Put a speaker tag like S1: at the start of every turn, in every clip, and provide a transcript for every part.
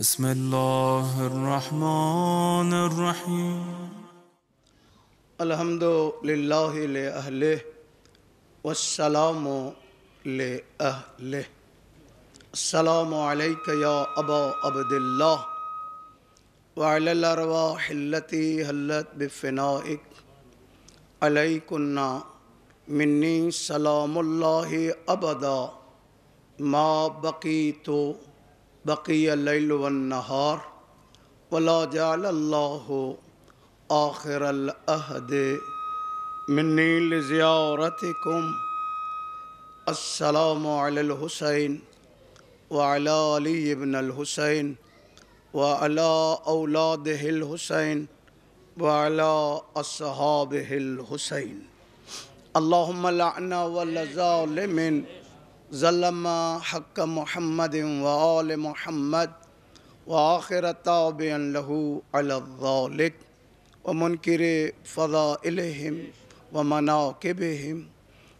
S1: بسم الله الرحمن الرحيم الحمد لله لأهله والسلام لأهله السلام عليك يا أبا عبد الله وعلى الأرواح التي هلت بفنائك عليكن مني سلام الله أبدا ما بقيت بقي الليل والنهار ولا جعل الله آخر الأهد مني لزيارتكم السلام على الحسين وعلى علي بن الحسين وعلى أولاده الحسين وعلى أصحابه الحسين اللهم لعنا ولا ظالمين जल्लम हक मोहम्मद वाल मोहम्मद वाखिर ताबलहू अलौलिक व मुनकर फ़लाम व मनाकबहम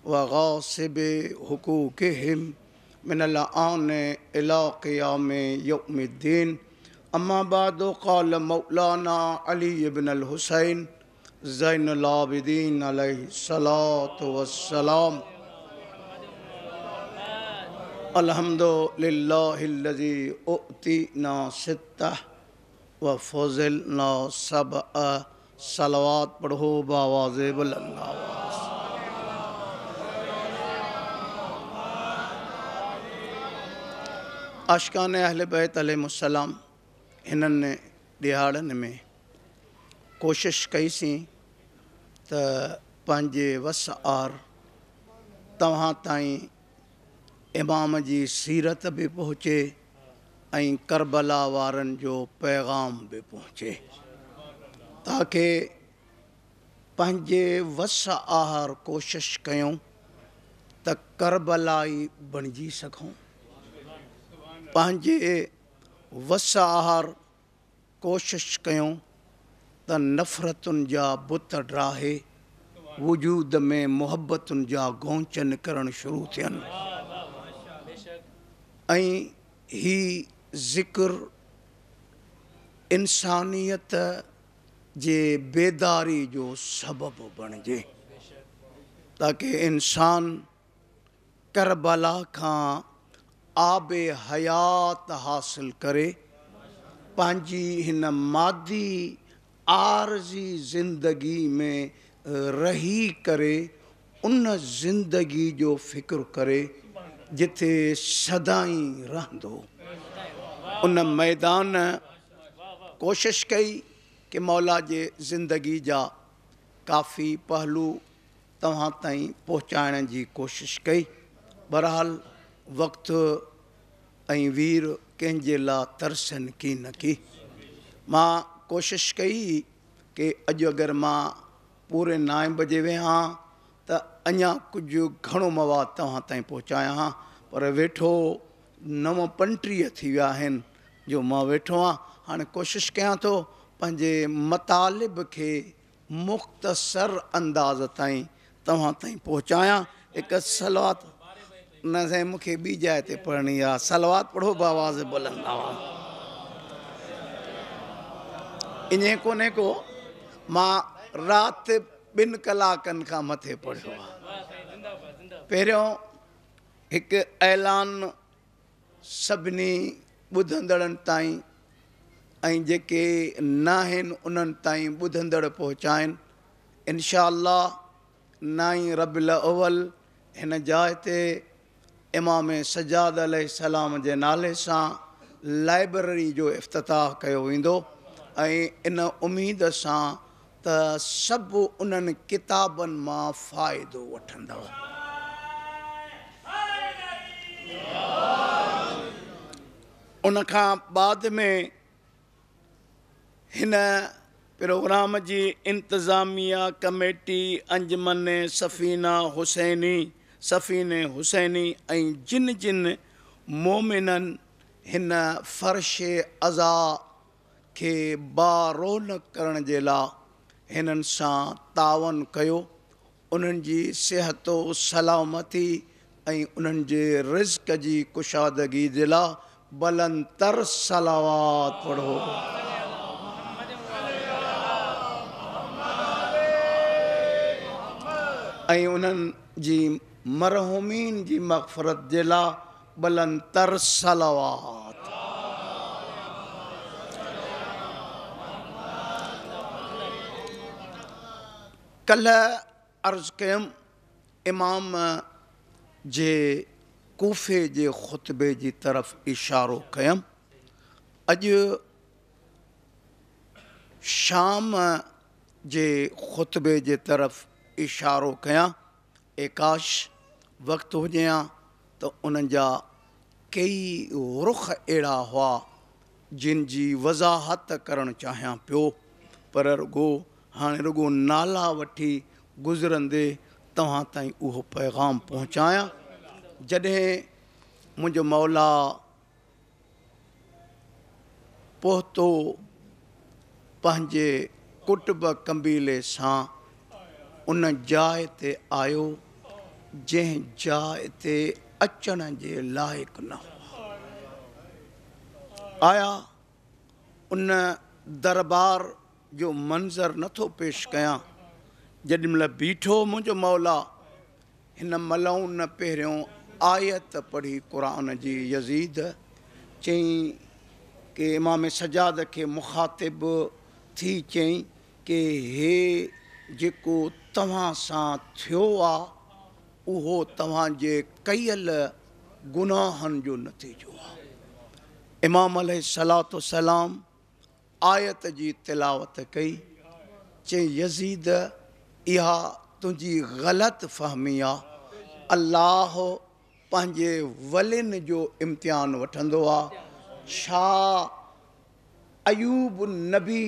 S1: व गासब हकूकहम मिनलान इलाक़याम यौमद्दीन अम्माबाद कल मौलाना अली इबनहुसैन ज़ैनलाबद्दीन सलात वसलाम अलहमदिल्लाजी उती ना सित्ता व फजल ना सब सलवात पढ़ो बावाज बुलंदावाज आशकान अहल बैत अलमसलाम इन्हनि ॾियाड़नि में कोशिश कईसीं त पंहिंजे वस आर तव्हां ताईं इमाम जी सीरत बि पहुचे ऐं करबला वारनि जो पैगाम बि पहुचे ताकी पंहिंजे वस आहार कोशिश कयूं त करबला ई बणिजी सघूं पंहिंजे वसु आहार कोशिश कयूं त नफ़रतुनि जा बुत राहे वजूद में मुहबतुनि जा गोचनि करणु शुरू थियनि ऐं ही ज़िक्र इंसानियत जे बेदारी जो सबबु बणिजे ताकि इंसान करबला खां आब हयात हासिल करे मादी आरज़ी ज़िंदगी में रही करे उन ज़िंदगी जो फिक्र करे जिथे सदाई रो उन मैदान कोशिश कई कि मौला जे ज़िंदगी जा काफ़ी पहलू तव्हां ताईं पहुचाइण कोशिश कई बहरहाल वक्त वीर कंहिंजे तरसन तरसनि की न की मां कोशिश कई कि अज अगर मां पूरे नाएं बजे विहां त अञा कुझु घणो मवादु तव्हां ताईं पहुचायां हा पर वेठो नव पंटीह थी विया आहिनि जो मां वेठो आहियां हाणे कोशिशि कयां थो पंहिंजे मतालिब खे मुख़्तसर अंदाज़ ताईं तव्हां ताईं पहुचायां हिकु सलवात न साईं मूंखे ॿी जाइ ते पढ़णी आहे सलवात पढ़ो बि आवाज़ु बुलंदो ईअं कोन्हे को मां राति ॿिनि कलाकनि खां मथे पढ़ियो आहे पहिरियों हिकु ऐलान सभिनी ॿुधंदड़नि ताईं ऐं जेके न आहिनि उन्हनि ताईं ॿुधंदड़ पहुचाइनि इनशा अला नाई रबल अवल हिन जाइ ते इमाम सजाद अलाम जे नाले सां लाइब्रेरी जो इफ़्तिताह कयो वेंदो ऐं इन उमेद सां त सभु उन्हनि किताबनि मां फ़ाइदो वठंदव उनखां बाद में हिन प्रोग्राम जी इंतिज़ामिया कमेटी अंजमन सफ़ीना हुसैनी सफ़ीने हुसैनी ऐं जिन जिन मोमिननि हिन फ़र्श अज़ा खे बारोल करण जे लाइ हिननि सां तावन कयो उन्हनि जी सलामती ऐं उन्हनि जे रिज़्क जी कुशादगी जे लाइ उन्हनि जी मरहूमिन जी मखफ़रत जे लाइ बलं तर्सलात कल अर्ज़ कम इमाम जे कूफ़े जे ख़ुतबे जी तरफ़ इशारो कम अज शाम जे ख़ुतबे जे तरफ़ इशारो कयां एकाश वक़्तु हुजे हा त उन्हनि कई रुख अड़ा हुआ जिन जी वज़ाहत करणु चाहियां पियो पर रुगो हाणे रुॻो नाला वठी गुज़रंदे तव्हां ताईं उहो पैगाम पहुचायां जॾहिं मुंहिंजो मौला पहुतो पंहिंजे कुटुंब कंबीले सां उन जाइ ते आयो जंहिं जाइ ते अचण जे लाइक़ु न आया उन दरबार जो मंज़र नथो पेश कयां जेॾीमहिल बीठो मुंहिंजो मौला हिन मलऊं न पहिरियों आयत पढ़ी कुरान जी यज़ीद चयईं कि इमाम सजाद के मुखातिब थी चयईं कि हे जेको तव्हां सां थियो आहे कयल गुनाहनि जो नतीजो आहे इमाम अल सलात सलाम आयत की तिलावत कई चई यज़ीद इहा तुंहिंजी ग़लति फ़हमी आहे अलाह पंहिंजे वलिन जो इम्तिहान वठंदो अयूब नबी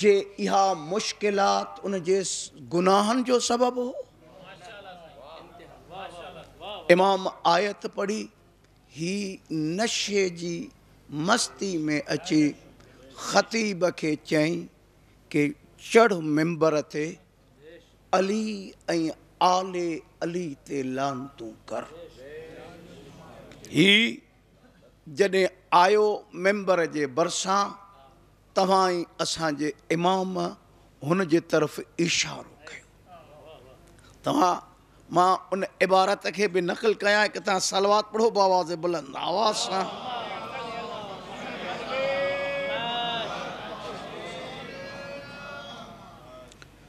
S1: जे इहा मुश्किलात उन जे जो सबब हो इमाम आयत पढ़ी ही नशे जी मस्ती में अची ख़तीब के चयईं कि चढ़ मेंबर ते अली आले अली ते लानतूं कर ही जॾहिं आयो मेंबर जे भरिसां तव्हां ई असांजे इमाम हुन जे तरफ़ इशारो कयो तव्हां मां उन इबारत के भी नक़ल कयां कि तव्हां सलवात पढ़ो बाबा बुलंद आवाज़ सां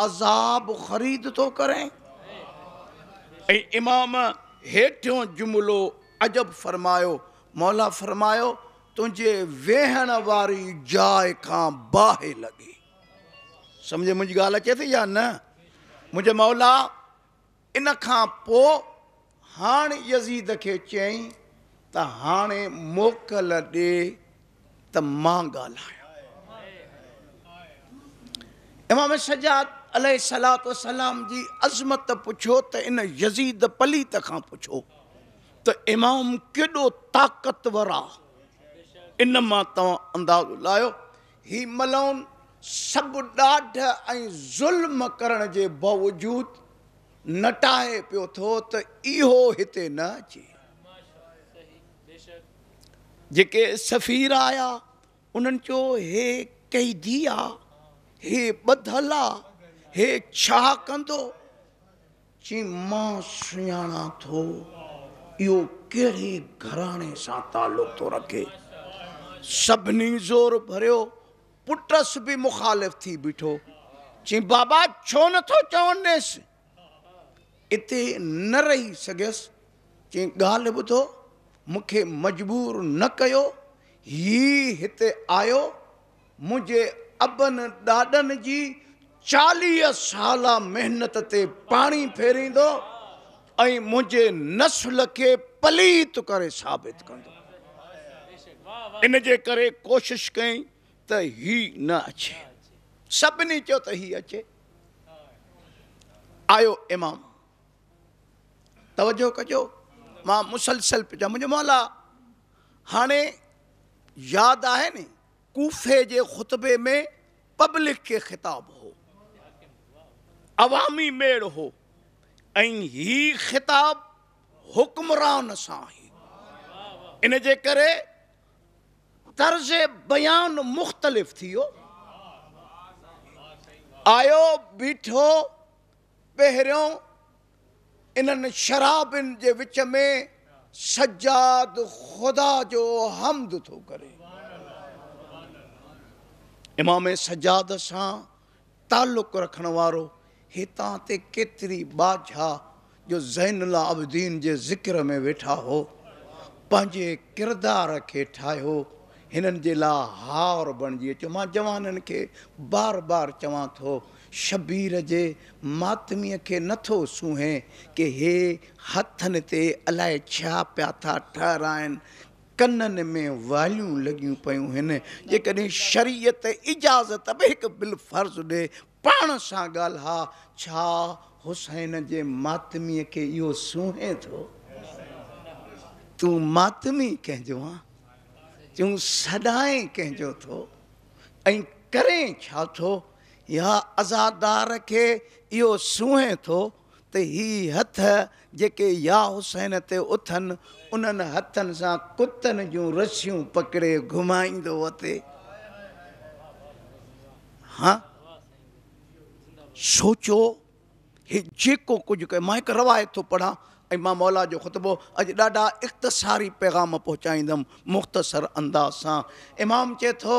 S1: अजाब ख़रीद तो करें इमाम हेठियों जुमिलो अजब फ़रमायो मौला फ़रमायो तुझे वेहण वारी जाइ खां बाहि लॻी सम्झ मुंहिंजी ॻाल्हि अचे थी या न मुंहिंजे मौला इन खां पोइ यज़ीद खे चयईं त हाणे मोकल ॾे त मां ॻाल्हायां इमाम सजाद अलह सलात सलाम जी अज़मत पुछो तो इन यज़ीद पलीत का पुछो तो इमाम केडो ताक़तवर आहे इन मां तव्हां अंदाज़ो लाहियो ही मलौन सभु ॾाढ ज़ुल्म करण बावजूद नटाए पियो तो इो इत न अचे जे सफ़ीर आया उन्हें चयो हे कैदी आहे आ ॿधल आहे हे छा कंदो चई मां सुञाणा थो इहो कहिड़े घराणे सां थो रखे सभिनी ज़ोर भरियो पुटस बि मुखालिफ़ थी बीठो चई बाबा छो नथो चवंदेसि हिते न रही सघियसि चई ॻाल्हि ॿुधो मूंखे मजबूर न कयो ही हिते आयो मुंहिंजे अबनि ॾाॾनि जी चालीह साल मेहनत ते पाणी फेरींदो ऐं मुंहिंजे नस्ल के पलीत कर साबित कंदो इन जे करे कोशिशि कई त ही न अचे सभिनी चयो त ही अचे आयो इमाम तवजो कजो मां मुसलसल पियो चवां मुंहिंजो मौला हाणे यादि नी कूफे जे ख़ुतबे में पब्लिक के खिताब अवामी मेड़ हो ऐं ख़िताब हुक्मरान सां इन तर्ज़ बयान मुख़्तलिफ़ थी आयो बीठो पहिरियों इन शराब जे विच में सजाद ख़ुदा जो हमद तो करे इमाम सजाद से तालुक़ु रखण हितां ते केतिरी बाझा जो ज़हनादीन जे ज़िक्र में वेठा हो पंहिंजे किरदार खे ठाहियो हिननि जे लाइ हार बणिजी अचो मां जवाननि खे बार बार चवां थो शबीर जे मातमीअ खे नथो सूंहें की हे हथनि ते अलाए छा पिया था ठहराइनि कननि में वालियूं लॻियूं पयूं आहिनि जेकॾहिं शरीयत इजाज़त बि हिकु बिल फर्ज़ु ॾे पा सा ॻाल्हा छा हुसैन जे मातमीअ खे इहो सुहे थो तूं मातमी कंहिंजो आहे तूं सदाई कंहिंजो थो ऐं करे या अज़ादार खे इहो सुहे थो ही हथ जेके या हुसैन ते उथनि उन्हनि हथनि सां कुतनि जूं रसियूं पकिड़े घुमाईंदो वते हा सोचो हे जेको कुझु कयो मां हिकु रवायत तो पढ़ा ऐं मां मौला जो ख़ुतबो अज ॾाढा इख़्तिसारी पैगाम पहुचाईंदुमि मुख़्तसर अंदाज़ सां इमाम चए थो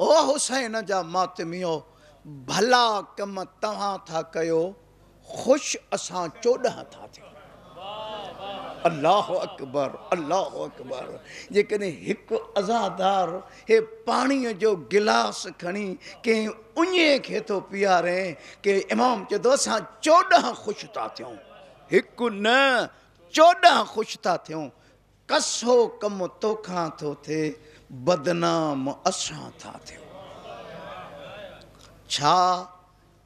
S1: ओ हुसैन जा मातमियो भला कम तव्हां था कयो ख़ुशि असां चोॾहं था थियूं अल्लाह अकबर अल्लाह अकबर जेकॾहिं हिकु अज़ादार हे पाणीअ जो गिलास खणी कंहिं उञे खे थो पीआरे के इमाम चए थो असां चोॾहं था थियूं हिकु न चोॾहं ख़ुशि था थियूं कसो कमु तोखां थो थिए बदनाम असां था थियूं छा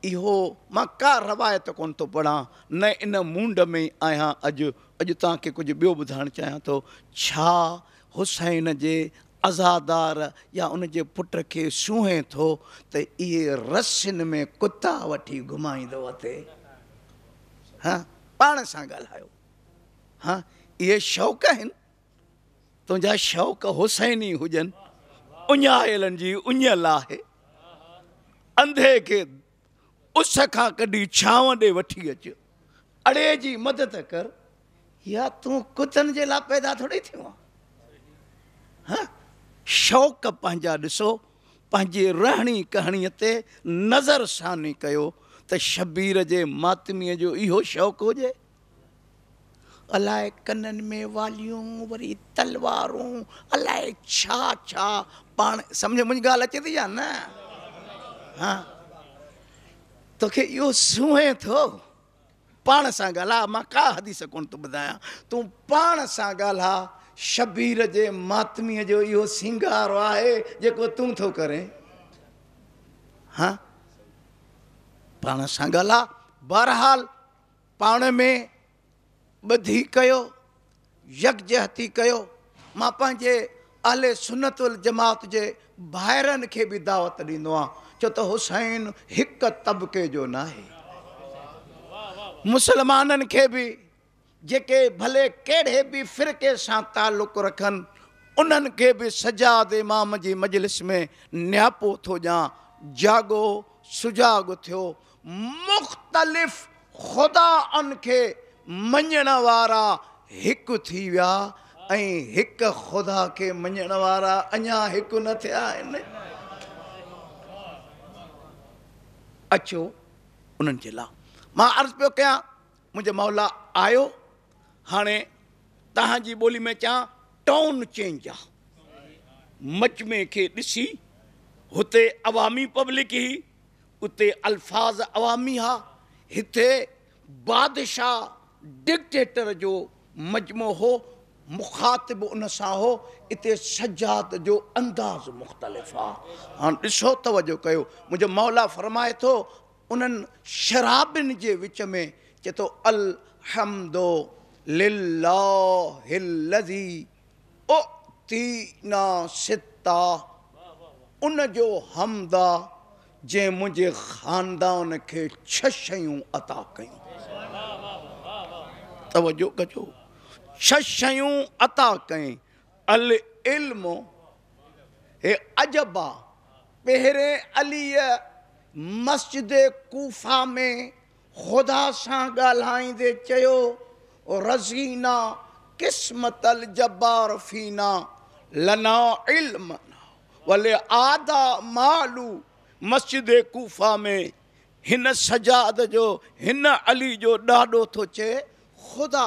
S1: इहो मां का रवायत कोन थो पढ़ां न इन मूड में आहियां अॼु अॼु तव्हांखे कुझु ॿियो ॿुधाइणु चाहियां थो छा हुसैन जे अज़ादार या उन जे पुट खे सूं थो त इहे रसियुनि में कुता वठी घुमाईंदो अथे हा पाण सां ॻाल्हायो हा इहे शौक़ आहिनि तुंहिंजा शौक़ हुसैन ई हुजनि उञायलनि जी उञल आहे अंधे खे उस का कड़ी छाव ॾे वठी अचु अड़े जी मदद कर या तू कुतनि जे लाइ पैदा थोरी थियो आहे हाँ? शौक़ पंहिंजा ॾिसो पंहिंजे रहणी कहणीअ ते नज़र सानी कर शबीर के मातमी जो इो शौक हुजे अलाए कननि में वालियूं वरी तलवारूं अलाए छा छा पाण सम्झ मुंहिंजी ॻाल्हि अचे थी या न हा तोखे यो सूंहें थो पाण सां ॻाल्हाए मां का हदीस कोन तो ॿुधायां तू पान सां ॻाल्हाए शबीर जे मातमी जो इहो सिंगारो आहे जेको तूं थो करें हा पाण सा ॻाल्हाए बहरहाल पाण में बधी कयो यकजहती कयो मां पंहिंजे अहल सुनतुल जमात जे भाइरनि के भी दावत ॾींदो आहियां चो हुसैन हिक तबके जो ना आहे मुसलमाननि खे बि जेके भले कहिड़े भी फ़िरके सा तालुक़ु रखन उन्हनि खे बि सजाद इमाम जी मजलिस में न्यापो थो जा जागो सुजाग थो मुख़्तलिफ़ ख़ुदानि खे मञण वारा हिकु थी वह ऐं ख़ुदा के मञण वारा अञा हिकु न थे आहिनि अचो उन्हनि जे लाइ मां अर्ज़ु पियो कयां मुंहिंजे मौला आयो हाणे तव्हांजी ॿोली में चवां टोन चेंज आहे मजमे खे ॾिसी हुते अवामी पब्लिक ई उते अल्फाज़ अवामी हा हिते बादशाह डिक्टेटर जो मजमो हो मुखातिब उन सां हो हिते सजात जो अंदाज़ मुख़्तलिफ़ आसो तवजो कयो मुंहिंजो मौला फरमाए तो उन्हनि शराबिनि के विच में चे तो अल हमदो लिल्लाज़ी ओ सिता उनजो हमद आहे जंहिं मुंहिंजे ख़ानदान के छह शयूं अता कयूं तवजो कजो शयूं अता कई अल इल्म हे अजबा पहिरें अलीअ मस्जिद कूफ़ा में ख़ुदा सां ॻाल्हाईंदे चयो रज़ीना किस्मत अल जब्बार फीना लना इल्म वले आदा मालू मस्जिद कूफ़ा में हिन सजाद जो हिन अली जो ॾाॾो थो चए ख़ुदा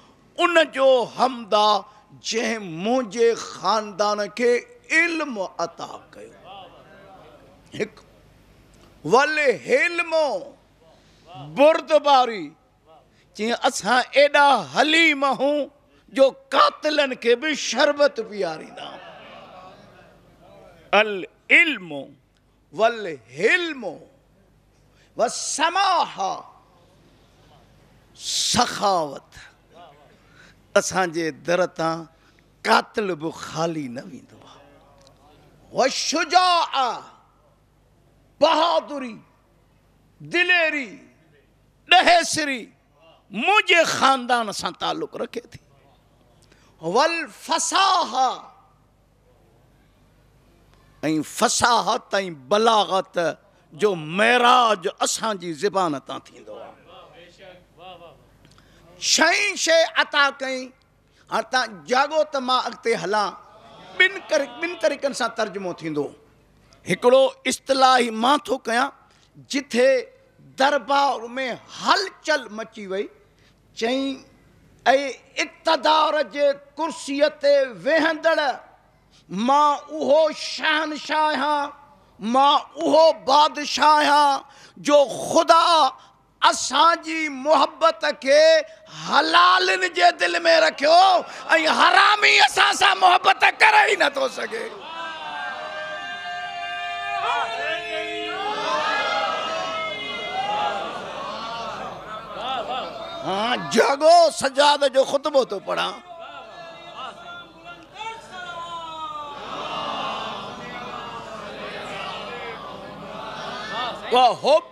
S1: उन जो हमदा जंहिं मुंहिंजे ख़ानदान खे इल्मु अता कयो हिकु वल हिल्मो बुर्दबारी जीअं असां एॾा हलीम हूं जो कातिलनि खे बि शरबत पीआरींदा अल इल्मो वल हिल्मो वसमाहा सखावत असांजे दर तां कातिल बि ख़ाली न वेंदो आहे बहादुरी दिलेरी ॾहेसरी मुंहिंजे ख़ानदान सां तालुक़ु रखे थी वल फसाह फसाहत बलागत जो महराज असांजी ज़बान तां शई शे अता कई अर्थात जागो तो मां अॻिते हलां ॿिनि कर ॿिनि तरीक़नि सां तर्जुमो थींदो हिकिड़ो मां थो कयां जिथे दरबार में हलचल मची वही चई ऐं इक़्तदार जे कुर्सीअ ते वेहंदड़ उहो शहनशाह मां उहो बादशाह जो ख़ुदा असांजी मोहबत खे हलालनि जे दिलि में रखियो ऐं हरामी असां सां मोहबत करे ई नथो सघे हा जागो सजाद जो ख़ुतबो पढ़ा तो पढ़ां हुब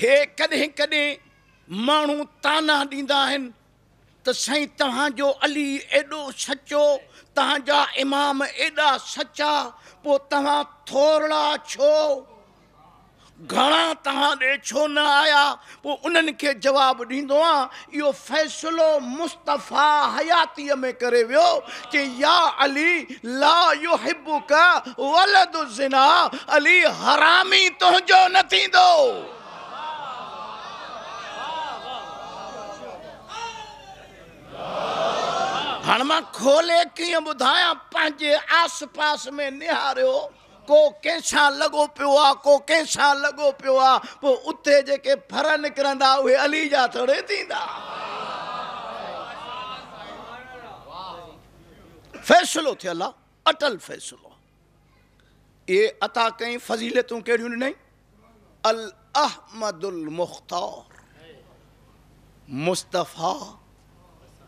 S1: हे कॾहिं कॾहिं माण्हू ताना ॾींदा आहिनि त साईं तव्हांजो अली एॾो सचो तव्हांजा इमाम एॾा सचा पोइ तव्हां छो घणा तव्हां ॾे छो न आया पोइ उन्हनि खे जवाबु ॾींदो आहियां इहो फ़ैसिलो मुस्तफ़ा हयातीअ में करे वियो या अली अली ला इहो हरामी तुंहिंजो न थींदो हणमा खोले कीअं ॿुधायां पंहिंजे आस पास में निहारियो को कंहिंसां लॻो पियो आहे को कंहिंसां लॻो पियो आहे पोइ जेके फर निकिरंदा उहे अली जा थोरे थींदा फ़ैसिलो थियल आहे अटल फैसलो ये अता कई फज़ीलतूं कहिड़ियूं ॾिनई अल अहमदुल मुख़्तार मुस्तफ़ा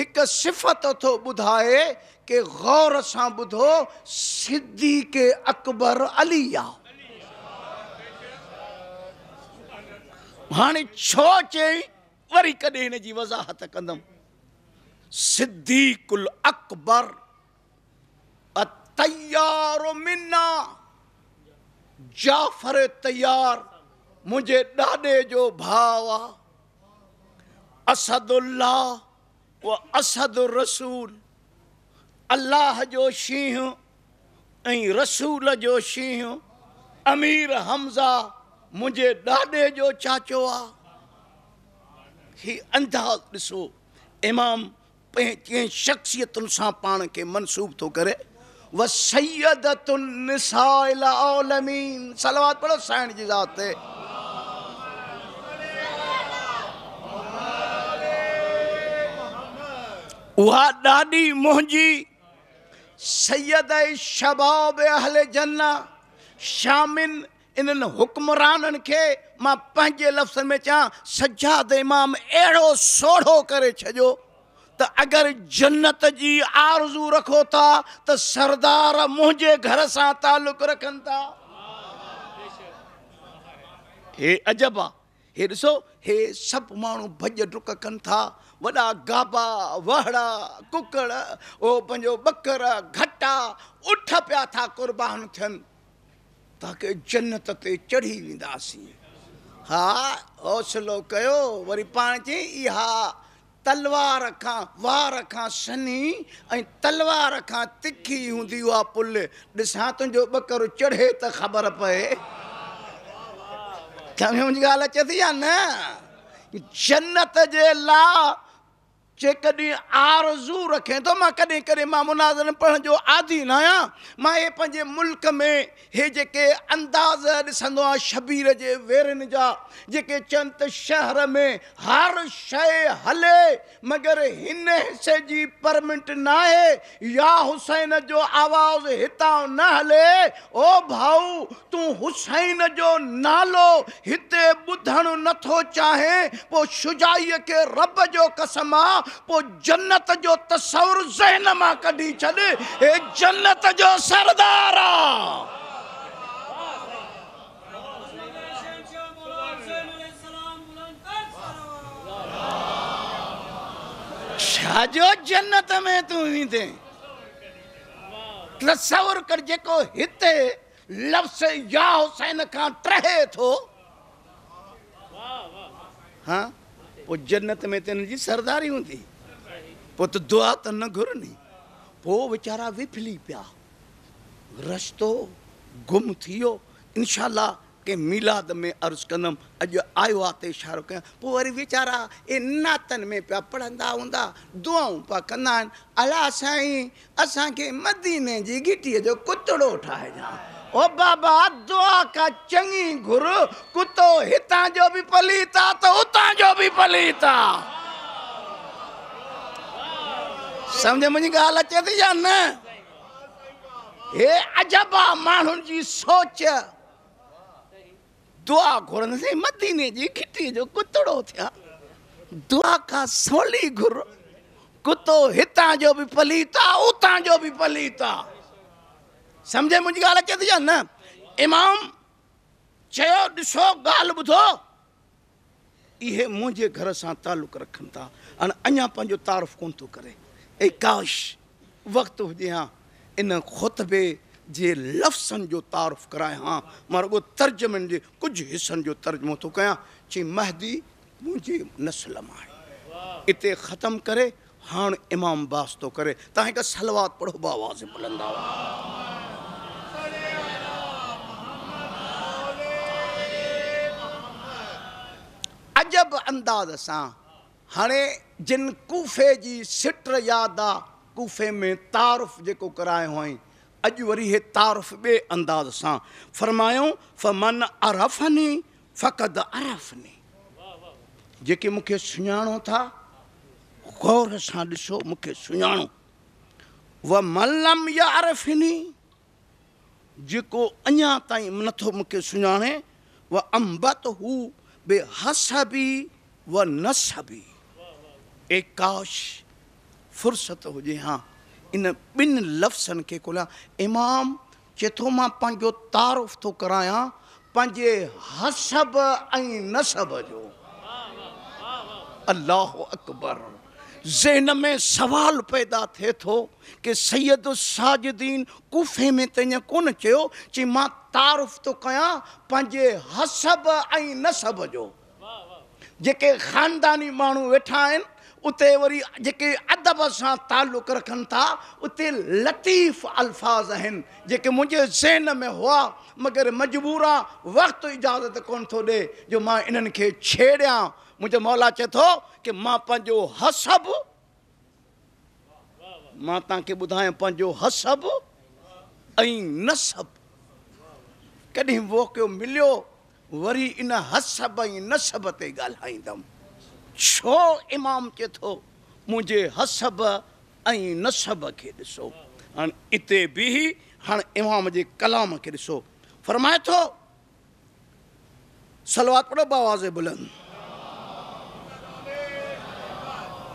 S1: एक सिफ़त तो बुधाए की गौर से बुधो सिद्धी के अकबर अली आहे हाणे छो चई वरी कॾहिं हिन वज़ाहत कदम सिद्दीकुल अकबर तैयार मिना जाफ़र तैयार मुझे दादे जो भाव असदुल्ला वो असद रसूल अल्लाह जो शींहुं ऐं रसूल जो शींहुं अमीर हमज़ा मुंहिंजे ॾाॾे जो चाचो आहे हीउ अंदाज़ ॾिसो इमाम पंहिंजे शख्सियतुनि सां पाण खे मनसूब थो करे व सैदतुन निसाइल आलमीन सलवात पढ़ो साइण जी ज़ात ते उहा ॾाॾी मुंहिंजी सैद शबाब अहल जन्ना शामिन इन्हनि हुक्मराननि खे मां पंहिंजे में चवां सजाद इमाम अड़ो सोढ़ो कर छॾियो त अगरि जन्नत जी आरज़ू रखो था त सरदार मुझे घर से तालुक़ु रखन था हे अजब हे ॾिसो हे सभु माण्हू भॼ डुक कनि था वॾा गाबा वहड़ा कुकड़ उहो पंहिंजो ॿकर घटा उठ पिया था कुर्बान थियनि ताकी जन्नत ते चढ़ी वेंदासीं हा हौसलो कयो वरी पाण चई इहा तलवार खां वार खां सनी तलवार का तिखी हूंदी उहा पुल ॾिसां तुंहिंजो ॿकर चढ़े त ख़बर पए छा मुंहिंजी ॻाल्हि अचे थी या न जन्नत जे लाइ जेकॾहिं आरज़ू रखें तो मां कॾहिं कॾहिं मां मुनाज़रन जो आदि ना आहियां मां इहे मुल्क में ये जेके अंदाज़ ॾिसंदो शबीर के वेरन जा चन शहर में हर शइ हले मगर इन हिस्से की परमिट ना है या हुसैन जो आवाज इतना न हले ओ भाऊ तू हुसैन जो नालो हितां हिते ॿुधण नथो चाहे पोइ शुजाईअ खे रब जो कसम आहे पोइ जन्नत जो तस्वर ज़हन मां कढी छॾ हे जन्नत जो सरदार आहे छा जो जन्नत में तूं ईंदे तस्वर कर जेको हिते लफ़्ज़ या हुसैन खां टहे थो हां पोइ जन्नत में त हिन जी सरदारी हूंदी पोइ त दुआ त न घुरनि पोइ वीचारा विफली पिया रस्तो गुम थी वियो इनशा के मिलाद में अर्ज़ु कंदुमि अॼु आयो आहे त इशारो कयां पोइ वरी वीचारा ए नातनि में पिया पढ़ंदा हूंदा दुआऊं पिया कंदा आहिनि अला साईं असांखे मदीने जी घिटीअ जो कुतड़ो ठाहिजां ओ बाबा दुआ का चंगी गुरु कुतो हिता जो भी पलीता तो उता जो भी पलीता समझ मुझी गाल अचे थी या न हे अजबा मानुन जी सोच दुआ घुरन से मदीने जी खिटी जो कुतड़ो थिया दुआ का सोली गुरु कुतो हिता जो भी पलीता उता जो भी पलीता मुंहिंजी ॻाल्हि थी आहे न इमाम चयो ॾिसो ॻाल्हि ॿुधो इहे मुंहिंजे घर सां तालुक़ रखनि था हाणे अञा पंहिंजो तारीफ़ु कोन थो करे ऐं काश वक़्तु हुजे हा इन ख़ुतबे जे लफ़्सनि जो तारीफ़ करायां मां रुॻो तर्जुमनि जे कुझु हिसनि जो तर्जुमो थो कयां चई महदी मुंहिंजी नसल मां आहे इते ख़तमु करे हाणे इमाम बास थो करे तव्हां हिकु अंदाज़ सां हाणे जिन जी सिट यादि आहे करायो आई अॼु वरी अंदाज़ सां मूंखे सुञाणो था गौर सां ॾिसो मूंखे सुञाणो व मलम यारफिनी जेको अञा ताईं नथो मूंखे सुञाणे व अंबत हू बे हसबी व नसबी ए काश फुर्सत हुजे हा इन ॿिनि लफ़्ज़नि खे खोलियां इमाम चए थो मां पंहिंजो तारुफ़ थो करायां पंहिंजे हसब ऐं नसब जो अलाह अकबर जहन में सवाल पैदा थे तो की सैद साजदीन कुफे में तंहिं कोन चयो तारुफ़ थो तो कयां पंहिंजे हसब आई नसब जो जेके ख़ानदानी मू वेठा उत उते वरी अदब सां तालुक़ु रखन था उत लतीफ़ अल्फाज़ आहिनि जेके मुंहिंजे ज़हन में हुआ मगर मजबूर वक्त इजाज़त को थो ॾिए मुंहिंजो मौला चए थो की मां पंहिंजो हसब मां तव्हांखे ॿुधायां पंहिंजो हसब ऐं ॻाल्हाईंदुमि छो इमाम चए थो मुंहिंजे हसब ऐं नसब खे ॾिसो इते बि हाणे इमाम जे कलाम खे ॾिसो फरमाए थो पढ़ो थोरो बुलंद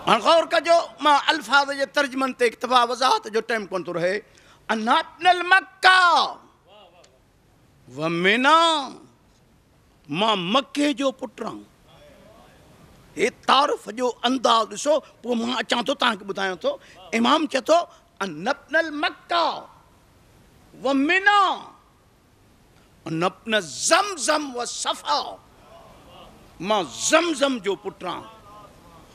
S1: गौर का जो अल्फाज ये तर्जमन ते इतफा वजाहत जो टाइम कौन तो रहे अनापनल मक्का व मिना मां मके जो पुटां हे तारफ़ जो अंदाज़ ॾिसो पोइ मां अचां थो तव्हांखे ॿुधायां थो इमाम चए थो अनपनल मक्का व मिना नपन ज़म ज़म व सफ़ा मां ज़म ज़म जो पुटां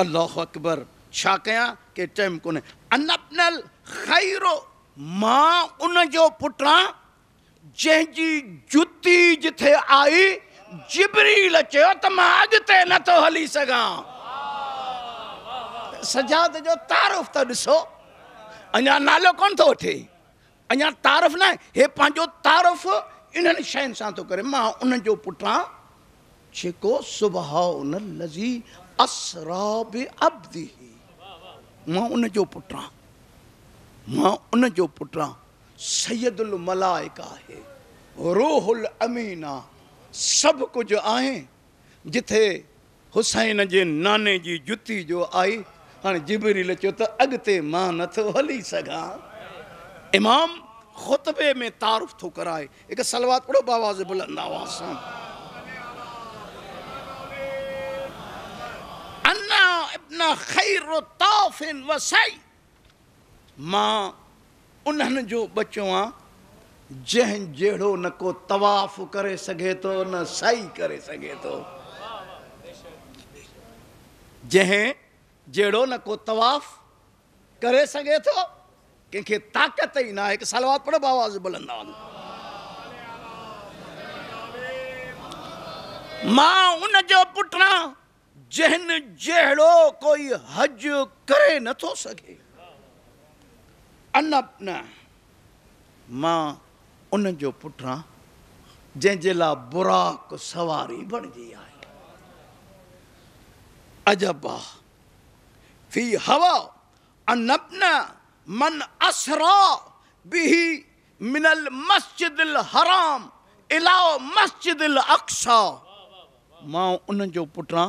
S1: अल्लाह अकबर छा कयां की टाइम को अनपनल खैरो मां उन उनजो पुटां जंहिंजी जुती जिथे आई जिबरील चयो त मां न तो हली सघां सजाद जो तारुफ़ तो ॾिसो अञा नालो कोन थो वठे अञा तारुफ़ ना आहे हे पंहिंजो तारुफ़ इन्हनि शयुनि सां थो करे मां उनजो पुटां जेको सुभाउ न लज़ी असरा बि अबदी मां उनजो पुटां मां उनजो पुटां सैदुल मलाइक आहे रोहुल अमीन आहे सभु कुझु जिथे हुसैन जे नाने जी जुती जो आई हाणे जिबरील चयो त अॻिते मां नथो हली सघां इमाम ख़ुतबे में तारुफ़ थो कराए हिकु सलवात अहिड़ो बाबा बुलंद आवाज़ सां अना खैर तोहफ़िन वसाई मां उन्हनि जो बचो आहे जंहिं जहिड़ो न को तवाफ़ करे सघे थो न सही करे सघे थो जंहिं जहिड़ो न को तवाफ़ करे सघे थो कंहिंखे ताक़त ई न आहे हिकु सलवात पढ़ो आवाज़ बुलंदा मां उनजो पुटां जहन जहड़ो कोई हज करे नथो सघे अञा न मां उन जो पुठियां जंहिंजे लाइ बुराक सवारी बणिजी आहे अजब आहे फी हवा अनबन मन असरा बिही मिनल मस्जिद हराम इलाओ मस्जिद अक्सा मां उन जो पुठियां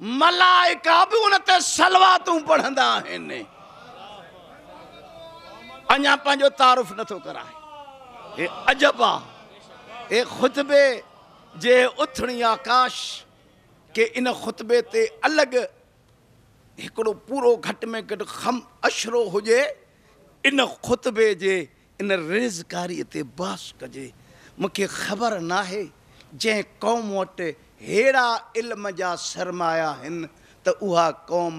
S1: मलाइका बि उन ते सलवातूं पढ़ंदा आहिनि अञा पंहिंजो तारुफ़ नथो कराए हे अजब आहे हे ख़ुतबे जे उथणी आकाश के इन ख़ुतबे ते अलॻि हिकिड़ो पूरो घटि में घटि ख़म अशरो हुजे इन ख़ुतबे जे इन रेज़कारीअ ते बास कजे मूंखे ख़बर नाहे जंहिं क़ौम वटि अहिड़ा इल्म जा सरमाया आहिनि त उहा क़ौम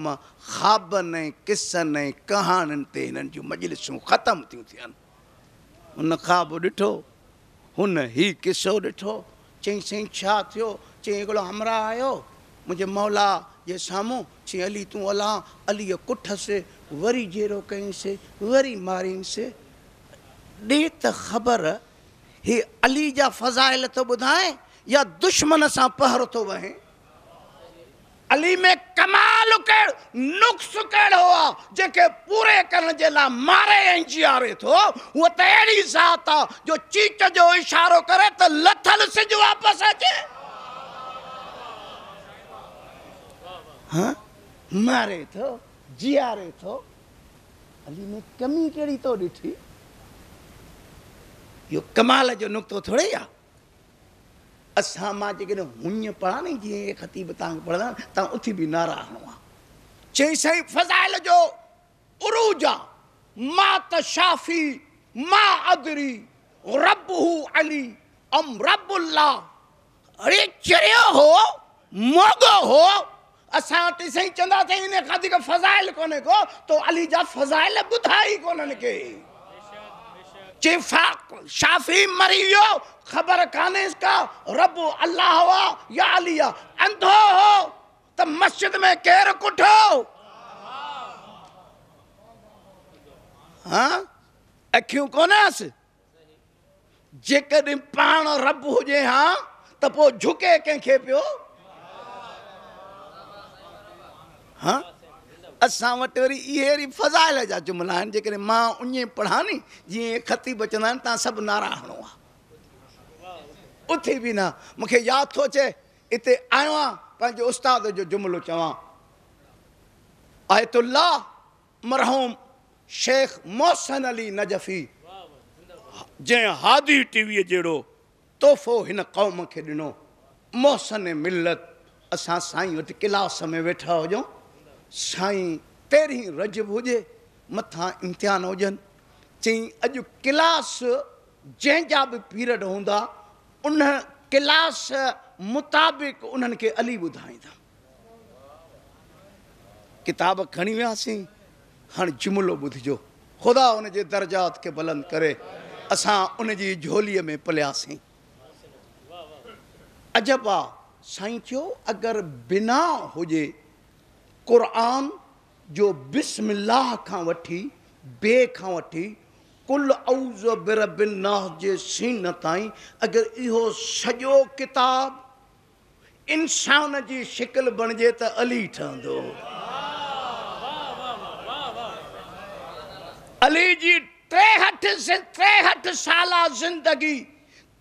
S1: ख़्वाबनि ऐं किसनि ऐं कहाणियुनि ते हिननि जूं मजलिसूं ख़तमु थियूं थियनि हुन ख़्वाबु ॾिठो हुन ई किसो ॾिठो चई साईं छा थियो चई हिकिड़ो हमराह आहियो मुंहिंजे मौला जे साम्हूं चई अली तूं अला अलीअ कुठसि वरी जहिड़ो कयईंसि वरी मारियईंसि ॾे त ख़बर इहे अली जा फज़ाइल थो ॿुधाए या दुश्मन सां पहर थो तो वहे अली में कमाल कहिड़ो नुक्स कहिड़ो आहे जंहिंखे पूरे करण जे लाइ मारे ऐं जीआरे थो उहा त अहिड़ी जो चीट जो इशारो करे त लथल सिज वापसि अचे हाँ? मारे थो जीआरे थो अली में कमी कहिड़ी थो तो ॾिठी इहो कमाल जो नुक़्तो थोरी आहे असां जेकॾहिं हुञ पढ़ा न जीअं हे ख़तीब तव्हांखे पढ़ंदा तव्हां उथी बि नारा हणो आहे चई साईं फज़ाइल जो उरूज आहे मां त शाफ़ी मां अदरी रब हू अली अम रबुल्ला अरे चरियो हो मोगो हो असां वटि साईं चवंदासीं हिन खां वधीक फज़ाइल कोन्हे को तो अली जा फज़ाइल ॿुधाई कोन्हनि खे चिफाक शाफी मरियो खबर खाने का रब अल्लाह हुआ या अलिया अंधो हो तो मस्जिद में केर कुठो हाँ अखियूं को आसि जेकॾहिं पाण रब हुजे हा त पोइ झुके कें पियो हाँ असां वटि वरी इहे वरी फज़ाइल जहा जुमिला आहिनि जेकॾहिं मां उञे ख़ती बचंदा आहिनि सब नारा हणो आहे उथी बि न मूंखे यादि थो अचे हिते आयो आहियां उस्ताद जो जुमिलो चवां आयतुल्ला मरहूम शेख मोहसन अली नजफ़ी जै हादी टीवी जड़ो तोहफ़ो इन क़ौम के दिनों मोहसन मिलत असा साई वटि क्लास में वेठा हुजों साईं तेरहीं रजब हुजे मथां इम्तिहान हुजनि चई अॼु क्लास जंहिंजा बि पीरियड हूंदा उन क्लास मुताबिक़ उन्हनि खे अली ॿुधाईंदा किताब खणी वियासीं हाणे जुमिलो ॿुधिजो ख़ुदा उनजे दर्जात के बुलंद करे असां उनजी झोलीअ में पलियासीं अजब आहे साईं चयो बिना हुजे क़ुरान जो बिस्मिल्लाह का वठी बे का वठी कुल औज़ बिरबिनाह जे सीन ताईं अगरि इहो सॼो किताबु इंसान की शिकल बणिजे तो अली ठहंदो अली जी से टेहठि साला ज़िंदगी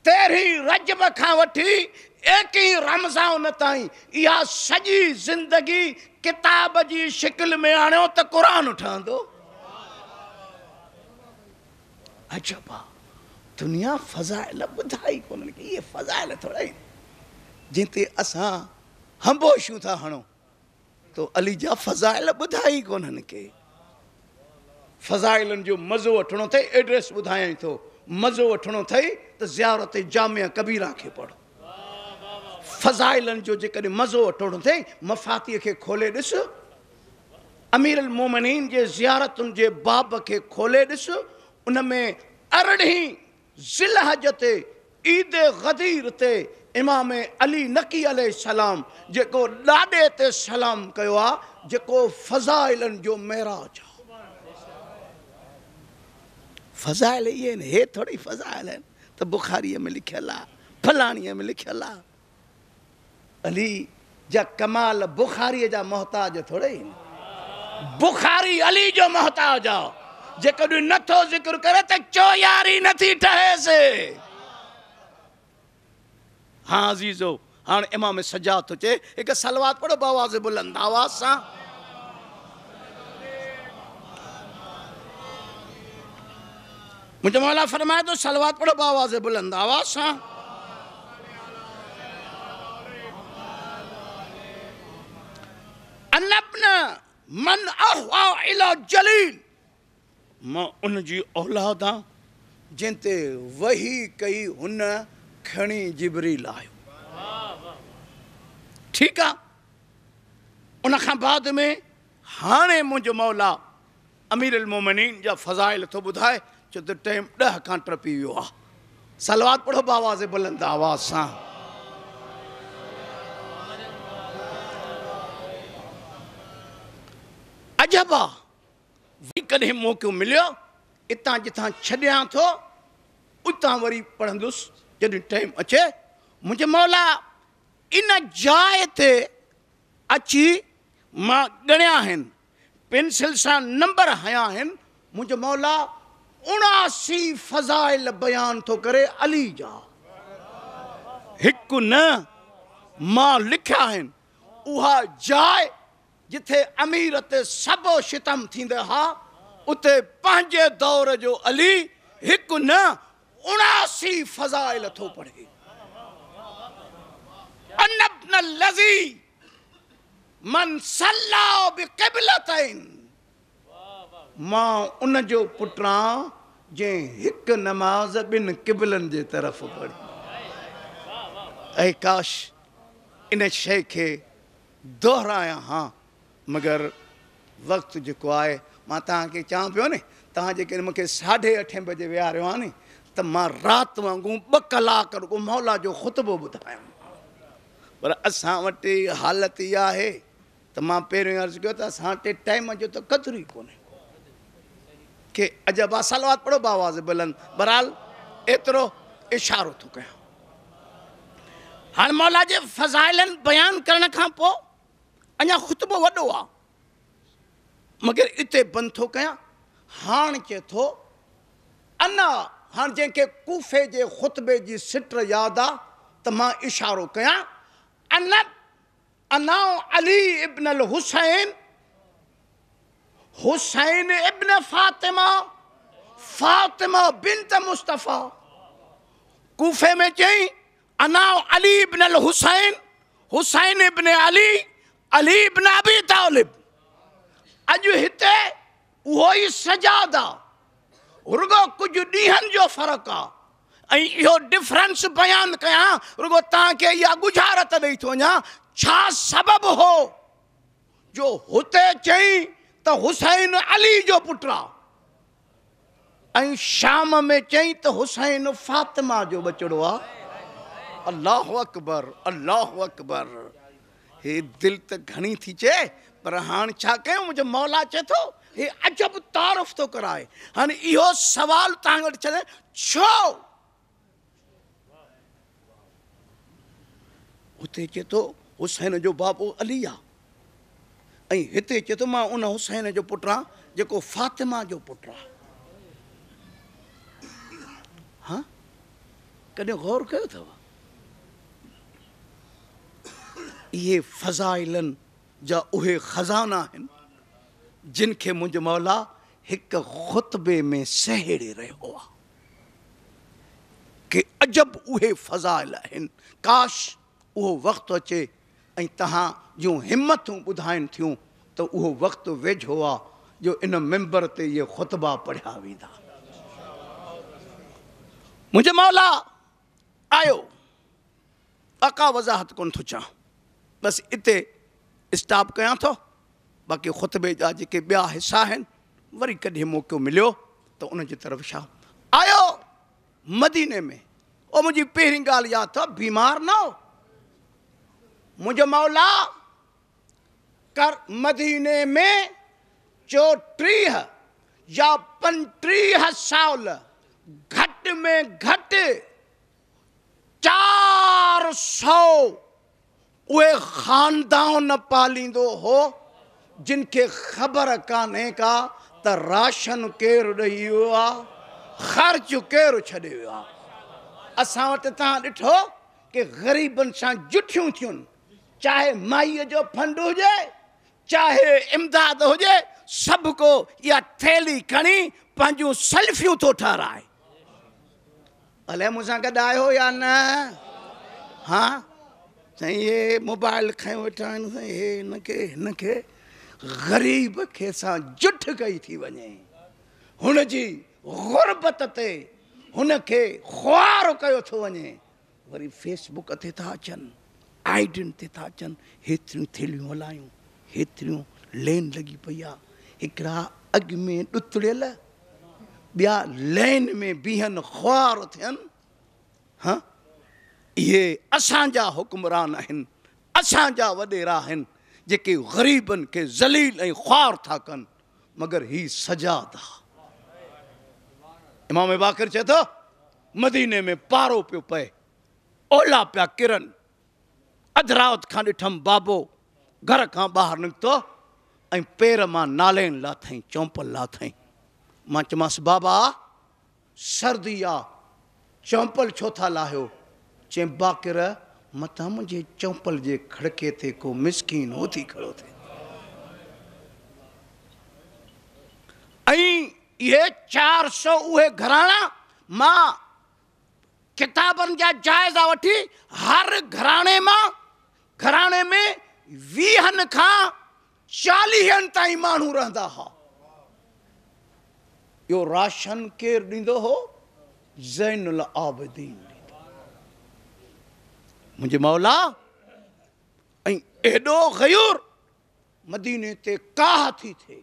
S1: तेरहीं रजब का वठी એ કઈરમસા ઉન તાહી યહ સજી જિંદગી કિતાબજી શકલ મે આણો તો કુરાન ઉઠા દો અચ્છા પા દુનિયા ફઝાએલ બધાઈ કોન કે યે ફઝાએલ થોડી જીતે અસા હંબોશુ થા હણો તો અલી જા ફઝાએલ બધાઈ કોન કે ફઝાએલ જો મઝો અઠણો થે એડ્રેસ બધાયા થો મઝો અઠણો થાઈ તો જિયરત જામિયા કબીરા કે પડ फजाइलन जो जेकॾहिं मज़ो वठिणो अथई मफाती के खोले ॾिस अमीर मोमिनीन के ज़ियारतुनि जे बाब खे खोले ॾिस उन में ज़िलहज ते ईद ग़दीर ते इमाम अली नकी अल सलाम जो ॾाॾे ते सलाम कयो आहे जेको जो महराज आहे फज़ाइल इहे आहिनि हे थोरी फज़ाइल आहिनि त में लिखियलु आहे फलानी में लिखियलु आहे अली जा कमाल बुखारी जा मोहताज थोड़े ही बुखारी अली जो मोहताज आओ जे कॾहिं नथो ज़िक्र करे त चोयारी नथी ठहेसि हा अज़ीज़ो हाणे इमाम सजा थो चए हिकु सलवात पढ़ो बवाज़ बुलंद आवाज़ सां मुंहिंजो मौला फरमाए थो सलवात पढ़ो बवाज़ बुलंद आवाज़ सां أن أبنى من أهوى إلى جليل ما उनजी औलाद आहियां जंहिंते वही कई हुन खणी जिबरी लायो ठीकु आहे उनखां बाद में हाणे मुंहिंजो मौला अमीर उलमोमिन जा फज़ाइल थो ॿुधाए छो टाइम ॾह खां टपी वियो आहे सलवाद पढ़ो बाबा बुलंद आवाज़ सां अजब आहे वरी कॾहिं मौक़ो मिलो इतना जितां छॾियां थो उतां वरी पढ़ंदुसि जॾहिं टाइम अचे मुझे मौला इन जाइ ते अची मां ॻणिया पेंसिल से नंबर हया आहिनि मुंहिंजो मौला उणासी फज़ाइल बयानु थो करे अली जा हिकु न मां लिखिया आहिनि उहा जाइ जिथे अमीर सभु शितम थींदे हा उते पंहिंजे दौर जो अली हिकु न उणासी फज़ाइल थो पढ़े लज़ी मन सलाह बि क़िबलत आहिनि मां नमाज़ ॿिनि क़िबलनि जे तरफ़ पढ़ी काश इन शे खे दोहिरायां हा मगर वक्त जो आहे मां तव्हांखे चवां पियो नि साढे अठे बजे विहारियो आहे नी तो रात राति ब कलाक रुगो मौला जो ख़ुतबो ॿुधायुमि पर असां वटि हालति इहा आहे त मां पहिरियों अर्ज़ु टाइम जो त क़दुरु ई कोन्हे अजब आहे पढ़ो बावाज़ बुलंद बहरहाल एतिरो इशारो थो कयां हाणे मौला जे फज़ाइलनि बयानु करण खां पोइ अञा ख़ुतबो वॾो मगर इते बंदि थो कयां हाणे चए थो अञा हाणे जंहिंखे कूफे जे ख़ुतबे जी सिट यादि आहे त मां इशारो कयां अन अना अली इब्न अल हुसैन हुसैन इब्न फातिमा फातिमा बिन मुस्तफ़ा कूफे में चई अना अली इब्न अल हुसैन हुसैन इब्न अली अली इब्न अबी तालिब अॼु हिते उहो सजाद रुगो कुछ ॾींहंनि जो फर्क आयो डिफरेंस बयान क्या रुगो तक इहा गुज़ारत ॾेई तो सबब हो जो हुते चई त हुसैन अली जो पुटु आहे शाम में चई तो हुसैन फातिमा जो बचड़ो आहे अलाह अकबर अल्लाह अकबर हे दिल त घणी थी चए पर हाणे छा कयूं मुंहिंजो मौला चए थो हे अजब तारफ़ थो कराए हाणे इहो तव्हां वटि छॾे छो हुते चए थो हुसैन जो बाबो अली आहे ऐं हिते चए थो मां उन हुसैन जो पुटु आहियां जेको फातिमा जो पुटु आहे हा कॾहिं गौर कयो अथव ये फ़ज़ाइलन जा उहे ख़ज़ाना आहिनि जिनखे मुंहिंजो मौला हिकु ख़ुतबे में सहेड़े रहियो आहे कि अजब उहे फ़ज़ाइल आहिनि काश उहो वक़्तु अचे ऐं तव्हां जूं हिमतूं ॿुधाइनि थियूं त उहो वक़्तु वेझो आहे जो इन मेंबर ते इहे ख़ुतबा पढ़िया वेंदा मुंहिंजे मौला आयो अका वज़ाहत को थो बस इते स्टॉप क्या तो बाक़ी ख़ुतबे जहाँ जेके हिस्सा वरी कद मौक़ो मिलो तो उन तरफ़ शाह आयो मदीने में उहो मुझी पहिरीं गाल यादि अथव बीमार न हो मुझे मौला कर मदीने में चौटी या पटी साल घट में घट चार सौ उहे ख़ानदान पालींदो हो जिन ख़बर कान्हे का त राशन केरु ॾेई वियो आहे ख़र्च केरु छॾे वियो आहे असां वटि तव्हां ॾिठो की ग़रीबनि सां जुठियूं थियूं चाहे माईअ जो फंड हुजे चाहे इमदाद हुजे सभु को इहा थैली खणी पंहिंजूं सल्फियूं थो ठाराए भले मूंसां गॾु आयो या न हा साईं हे मोबाइल खयो वेठा आहिनि ग़रीब खे सां जुठ कई थी वञे हुन गुरबत ते हुनखे ख्वार कयो थो वञे वरी फेसबुक ते था अचनि आइडियुनि ते था अचनि हेतिरियूं थेलियूं हलायूं हेतिरियूं लेन लॻी पई आहे हिकिड़ा में ॾुतड़ियल ॿिया लेन में बिहनि ख़्वार थियनि हां ये असांजा हुक्मरान आहिनि असांजा वॾेरा आहिनि जेके ज़लील ख़्वार था कन मगर ही सजाद आहे इमाम बाकर चए थो मदीने में पारो पो पे ओला पिया किरन अधरावत का ॾिठमि बाबो घर का ॿाहिरि निकितो पेर मां नालेनि लाथई चौंपल लाथई मां चयोमांसि बाबा सर्दी आ चौंपल छो था लाहियो चई बाकिर मथां मुंहिंजे चौपल जे खड़के ते को मिसकिन उथी खड़ो थिए ऐं इहे सौ उहे घराणा मां किताबनि जा जाइज़ा वठी हर घराणे मां घराणे में वीहनि खां चालीहनि ताईं माण्हू रहंदा हुआ इहो राशन केरु ॾींदो हो ज़ैनुल आबदीन मुझे मौला ऐं गयूर मदीने ते काह थी थिए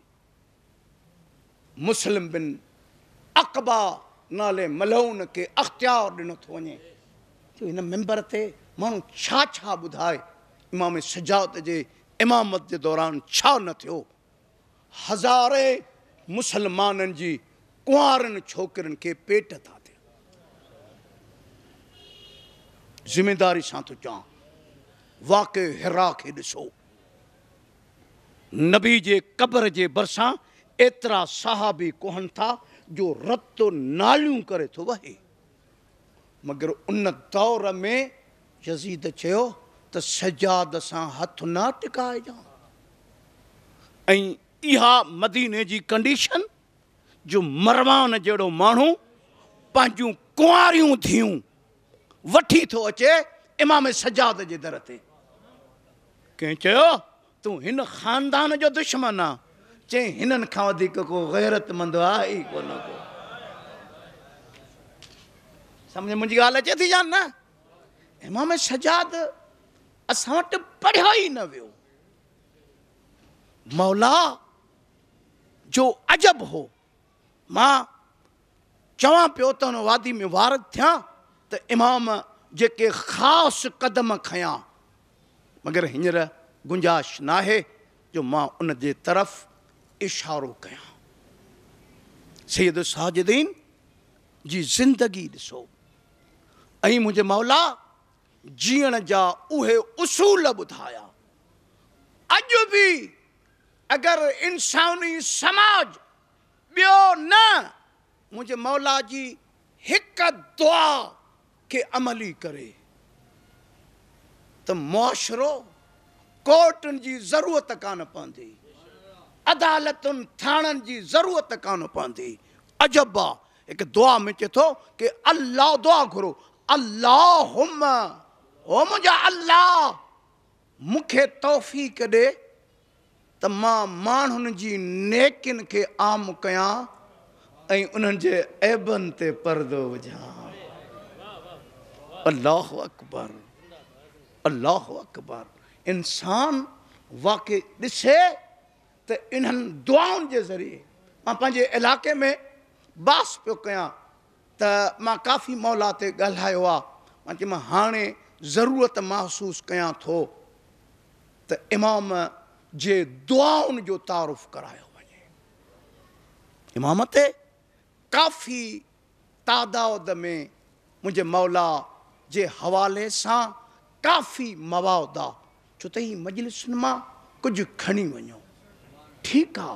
S1: मुस्लिम बिन अकबा नाले मलहून के अख़्तियार दिनों थो वञे जो हिन मेंबर ते माण्हू छा छा ॿुधाए इमाम सजावत जे इमामत के दौरान छा न थियो हज़ारे मुसलमाननि जी कुंवारनि छोकिरनि खे पेट था ज़िमेदारी सां थो चवां वाक हिरा खे ॾिसो नबी जे क़बर जे भरिसां एतिरा साहाबी कोहनि था जो रतु नालियूं करे थो वहे मगर उन दौर में यज़ीद चयो त सजाद सां हथु न टिकाइजां ऐं इहा मदीने जी कंडीशन जो मरवान जहिड़ो माण्हू पंहिंजूं कुंवारियूं थियूं वी तो अचे इमाम सजाद जे दर ते कंहिं चयो तूं ख़ानदान जो दुश्मन आ चई हिननि को गैरतमंद आहे को सम्झ मुंहिंजी ॻाल्हि अचे थी या न इमाम सजाद अस वटि ही ई न वियो मौला जो अजब हो मां चवां पियो त वादी में वारद थियां तो इमाम जेके खास क़दम खया मगर हिंर गुंजाइश ना जो मां उन तरफ़ इशारो क्या सैयद साजिदीन जी ज़िंदगी ॾिसो अई मुझे मौला जीण जा उहे उसूल बुधाया अज भी अगर इंसानी समाज बो न मुझे मौला जी हिकु दुआ के अमली करे त मुआशरो कोर्टनि जी ज़रूरत कान पवंदी अदालत थाणनि जी ज़रूरत कान पवंदी अजब आहे दुआ में चे तो की अलाह दुआ घुरो अलाह हुम हो मुंहिंजा अलाह तोहफ़ी ॾे त मां माण्हुनि नेकिन खे आम क्या ऐं उन्हनि जे ऐबनि अल्लाह अकबर अल्लाह अकबर इंसान वाक़ई ॾिसे त इन्हनि दुआउनि जे ज़रिए मां पंहिंजे में बास पियो क्या त मां काफ़ी मौला ते ॻाल्हायो आहे ज़रूरत महसूस क्या तो इमाम जे दुआउनि जो तारुफ़ कराया वञे इमाम ते काफ़ी तादाद में मुझे मौला जे हवाले सा काफ़ी मवादा छो त हीअ मजलिसुनि मां कुझु खणी वो ठीक है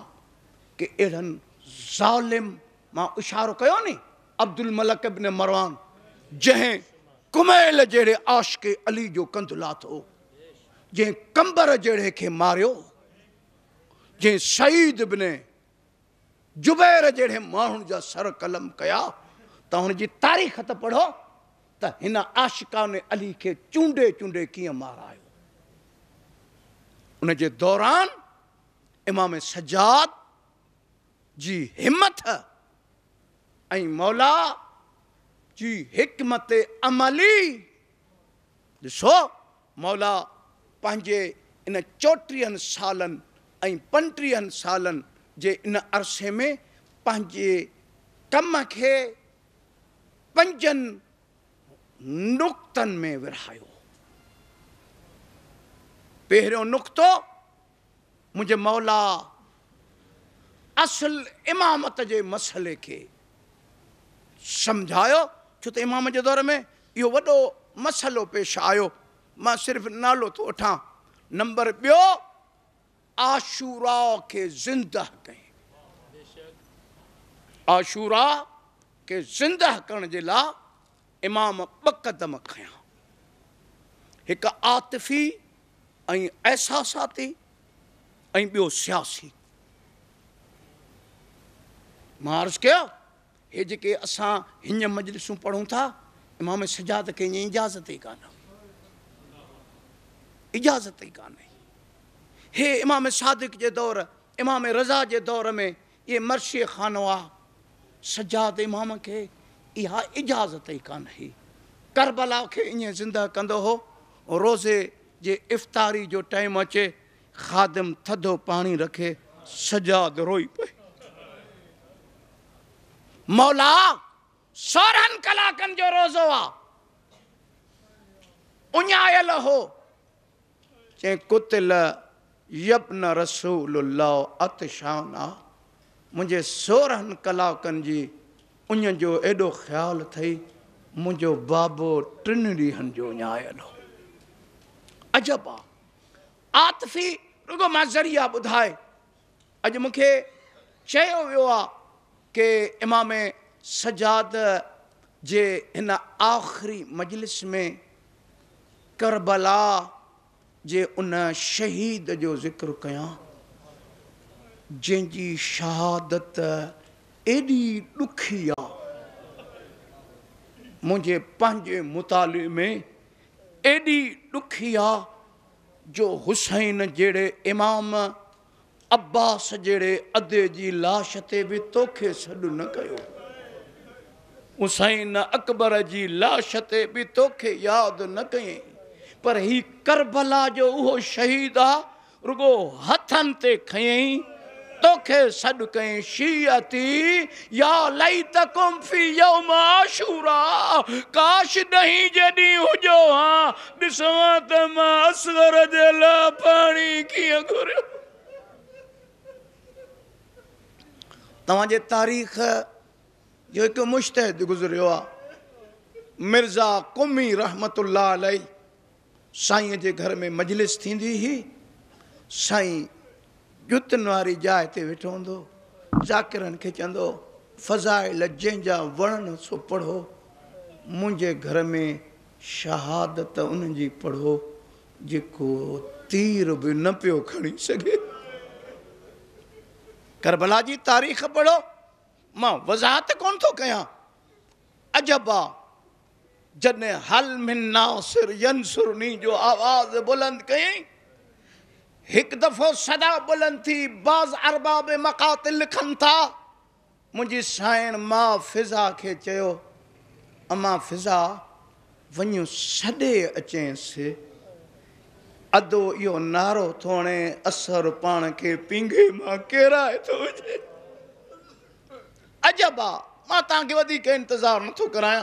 S1: कि अड़न ज़ालिम मां इशारो कयो नी अब्दुल मलक इब्न मरवान जै कुमेल जड़े आशिक़ अली जो कंध लाथो जै कंबर जड़े के मारियो जै शहीद बिन जुबैर जड़े माण्हुनि जा सर कलम कया तो हुनजी तारीख़ तो पढ़ो त हिन आशिकान अली खे चूंडे चूंडे कीअं मारायो उन दौरान इमाम सजाद जी हिमथ ऐं मौला जी हिकमत अमली ॾिसो मौला पंहिंजे इन चोटीहनि सालनि ऐं पंटीहनि सालनि जे इन अरसे में पंहिंजे कम खे पंजनि नुक्तन में विरहायो पहिरियों नुक़्तो मुझे मौला असल इमामत जे मसले के सम्झायो छो तो इमाम जे दौर में यो वो मसलो पेश आयो मैं सिर्फ नालो तो वठां नंबर बो आशूरा के ज़िंदह कई आशूरा के ज़िंदह करण के लाइ इमाम ॿ क़दम खयां हिकु आतिफ़ी ऐं अहसासाती ऐं ॿियो सियासी मां कयो हे जेके असां हिन मजलिसूं पढ़ूं था इमाम सजाद खे ईअं इजाज़त ई कान इजाज़त ई कान्हे हे इमाम सादिक जे दौर इमाम रज़ा जे दौर में इहे मर्शी ख़ानो आहे सजाद इमाम खे इहा इजाज़त ई कान हुई करबला खे ईअं ज़िंदह कंदो हो रोज़े जे इफ़्तारी जो टाइम अचे खादिम थधो पाणी रखे सजाद रोई पई मौला सोरहं कलाकनि जो रोज़ो आहे उञायल हो चई कुतिल यबन रसूल अतशान आहे मुंहिंजे सोरहं कलाकनि जी उन जो एॾो ख़्यालु अथई मुंहिंजो बाबो टिनि ॾींहंनि जो अञा आयल हो अजब आतफ़ी रुगो मां ज़रिया ॿुधाए अॼु मूंखे चयो वियो आहे इमाम सजाद जे हिन आख़िरी मजलिस में करबला जे उन शहीद जो ज़िक्र कयां जंहिंजी शहादत एडी दुखी मुझे पंहिंजे मुताले में एडी ॾुखी जो हुसैन जहिड़े इमाम अब्बास जहिड़े अदे जी लाश ते भी तोखे सॾु न कयो हुसैन अकबर जी लाश ते भी तोखे याद न कई पर ही करबला जो उहो शहीद आ रुगो हथन ते खयईं तोखे सॾु कई शीअती या लई त कुम्फी यौम आशूरा काश ॾहीं जॾहिं हुजो हा ॾिसां त मां असगर जे लाइ पाणी कीअं घुरियो तव्हांजे तारीख़ जो हिकु मुश्तहिद गुज़रियो आहे मिर्ज़ा कुमी रहमत अलाई साईंअ जे घर में मजलिस थींदी हुई साईं जुतनि वारी जाइ ते वेठो हूंदो ज़ाकिरनि खे चवंदो फज़ाइल जंहिंजा वणनि सो पढ़ो मुझे घर में शहादत उन पढ़ो जेको तीर भी न पो खणी सघे करबला जी तारीख़ पढ़ो मां वज़ाहत को थो कयां अजब हल मिन नासिर यनसुरनी जो आवाज़ बुलंद कई हिक दफ़ो सदा बुलंद थी बाज़ अरबाब मक़ातिल लिखनि था मुंहिंजी साइण माउ फिज़ा खे चयो अमां फिज़ा वञूं सॾे अचेसि अधो इहो नारो थो असर पाण खे पींघे मां केराए थो हुजे अजब आहे मां तव्हांखे वधीक इंतज़ारु नथो करायां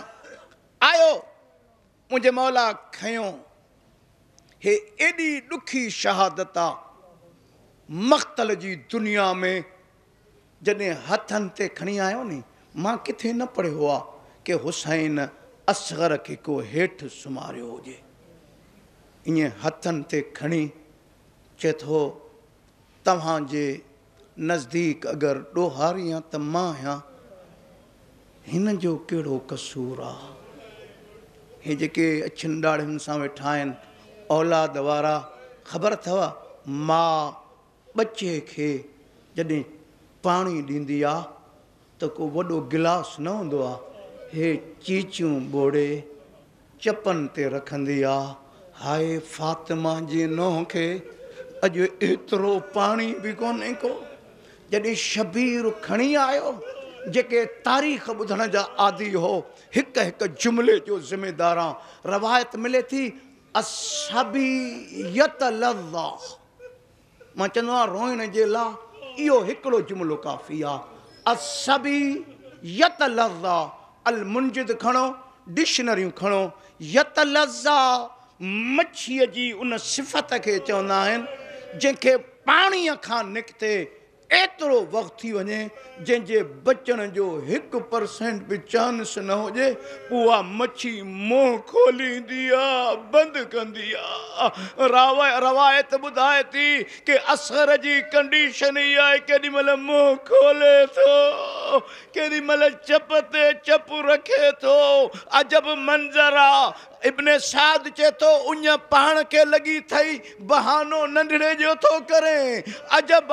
S1: आयो मुंहिंजे मौला खयों हे एॾी ॾुखी शहादत आहे मख़्तल जी दुनिया में जॾहिं हथनि ते खणी आयो नी मां किथे न पढ़ियो आहे के हुसैन असगर खे को हेठि सुम्हारियो हुजे ईअं हथनि ते खणी चए थो तव्हांजे नज़दीक अगरि ॾोहारी आहे त मां आहियां हिन जो कहिड़ो कसूर आहे हे जेके अछियुनि सां वेठा आहिनि औलाद वारा ख़बर अथव मां बचे खे जॾहिं पाणी ॾींदी आहे त को वॾो गिलास न हूंदो आहे हे चीचियूं ॿोड़े चपनि ते रखंदी आहे हाय फ़ातिमा जे नुंहं खे अॼु एतिरो पाणी बि कोन्हे को जॾहिं शबीर खणी आयो जेके तारीख़ ॿुधण जा आदी हो हिकु हिकु जुमिले जो ज़िमेदारु आहे रवायत मिले थी मां चवंदो आहियां रोइण जे लाइ इहो हिकिड़ो जुमिलो काफ़ी आहे लज़ा अल मुंजिद खणो डिक्शनरियूं खणो यत लज़ा मच्छीअ जी उन सिफ़त खे चवंदा आहिनि जंहिंखे पाणीअ खां निकिते एतिरो वक़्तु थी वञे जंहिंजे बचण जो हिकु परसेंट बि चांस न हुजे उहा मच्छी मुंहुं खोलींदी रवायत ॿुधाए थी की असर जी कंडीशन इहा आहे केॾीमहिल मुंहुं खोले थो केॾीमहिल चप ते चप रखे थो अजब मंज़र आहे इब्न साद चे तो उन पान के लॻी अथई बहानो नंढड़े जो थो करे अजब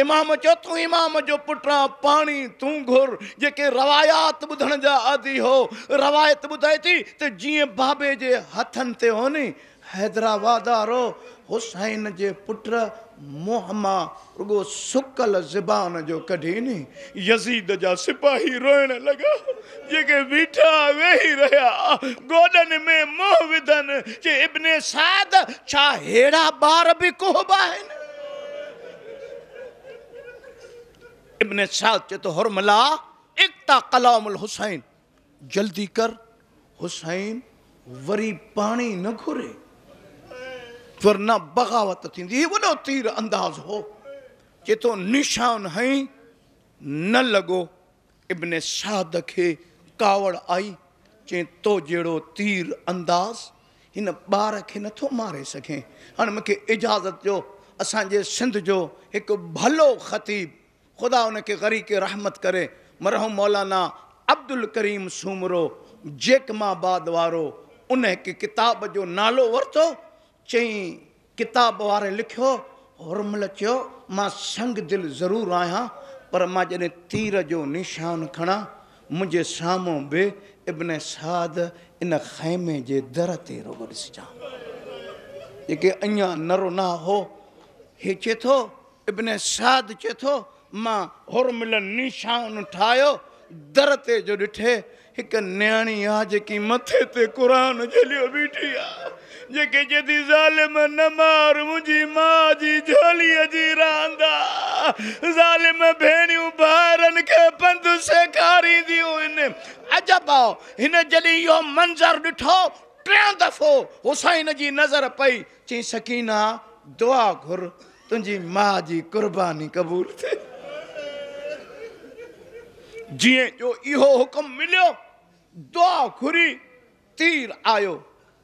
S1: इमाम चयो तू इमाम जो पुटां पाणी तूं घुर जेके रवायात ॿुधण जा आदि हो रवायत ॿुधाए थी त जीअं बाबे जे हथनि ते हो नी हैदराबाद आरो हुसैन जे पुट मोहमा मां रुगो सुकल ज़बान जो कढी यज़ीद जा सिपाही रोइण लॻा जेके बीठा वेही रहिया गोॾनि में मुंहुं विधनि जे इब्न साद छा अहिड़ा ॿार बि कोहबा आहिनि इब्न साद चए थो तो, हुरमला इकता कलामुल हुसैन जल्दी कर हुसैन वरी पाणी न घुरे वरना बग़ावत थींदी वॾो तीर अंदाज़ हो चए निशान हई न लगो इब्न शाद खे कावड़ आई चे तो जड़ो तीर अंदाज़ इन बार खे नथो मारे सघे हाणे मूंखे इजाज़त ॾियो असांजे सिंध जो हिकु भलो ख़तीब ख़ुदा उनके गरी के रहमत करे मरहम मौलाना अब्दुल करीम सूमरो जेकमाबाद वारो उन हिकु किताब जो नालो वरितो કે કિતાબ વારે લખ્યો હરમલચ્યો માં સંગદિલ જરૂર આયા પર માં જને તીર જો નિશાન ખણા મુજે સામું બે ابن સાદ ઇન ખાઈમે જે દર તીર ઓરસ જા કે અયા નરો ના હો હે チェ થો ابن સાદ ચેથો માં હરમલ નિશાન ઠાયો દરતે જો ઢઠે એક નયાણી આ જે કી મથેતે કુરાન જલ્યો બેઠીયા जेके जदी ज़ालिम न मार मुंहिंजी माउ जी झोलीअ जी रांदा ज़ालिम भेणियूं ॿारनि खे पंधु सेखारींदियूं आहिनि अजब आहे हिन जॾहिं मंज़र ॾिठो टियों दफ़ो हुसैन जी नज़र पई ची सकीना दुआ घुर तुंहिंजी माउ जी कुर्बानी क़बूल थिए जीअं जो इहो हुकुम मिलियो दुआ घुरी तीर आयो